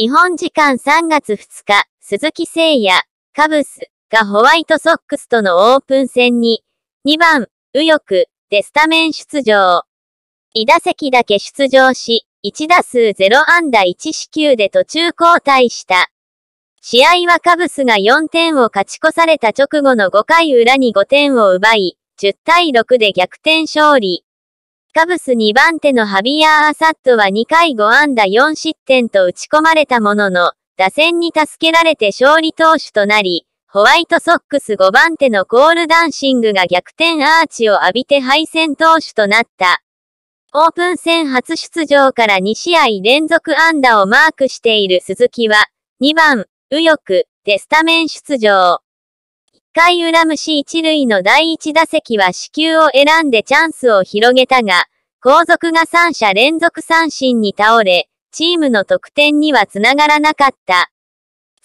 日本時間3月2日、鈴木誠也、カブスがホワイトソックスとのオープン戦に、2番、右翼、でスタメン出場。2打席だけ出場し、1打数0安打1四球で途中交代した。試合はカブスが4点を勝ち越された直後の5回裏に5点を奪い、10対6で逆転勝利。カブス2番手のハビアー・アサットは2回5安打4失点と打ち込まれたものの、打線に助けられて勝利投手となり、ホワイトソックス5番手のコールダンシングが逆転アーチを浴びて敗戦投手となった。オープン戦初出場から2試合連続安打をマークしている鈴木は、2番、右翼、でスタメン出場。回裏虫一塁の第一打席は死球を選んでチャンスを広げたが、後続が3者連続三振に倒れ、チームの得点にはつながらなかった。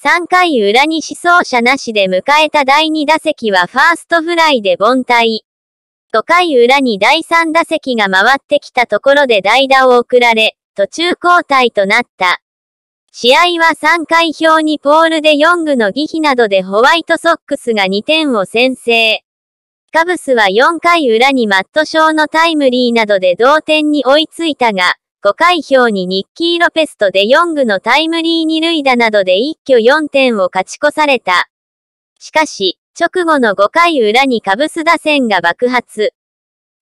3回裏に死走者なしで迎えた第二打席はファーストフライで凡退。5回裏に第三打席が回ってきたところで代打を送られ、途中交代となった。試合は3回表にポールでヨングの儀比などでホワイトソックスが2点を先制。カブスは4回裏にマットショーのタイムリーなどで同点に追いついたが、5回表にニッキー・ロペストでヨングのタイムリー二塁打などで一挙4点を勝ち越された。しかし、直後の5回裏にカブス打線が爆発。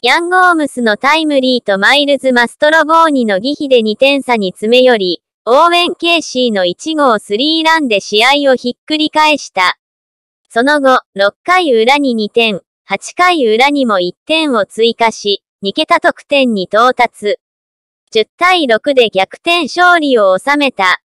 ヤンゴームスのタイムリーとマイルズ・マストロボーニの儀比で2点差に詰め寄り、オーウェン・ケーシーの1号スリーランで試合をひっくり返した。その後、6回裏に2点、8回裏にも1点を追加し、2桁得点に到達。10対6で逆転勝利を収めた。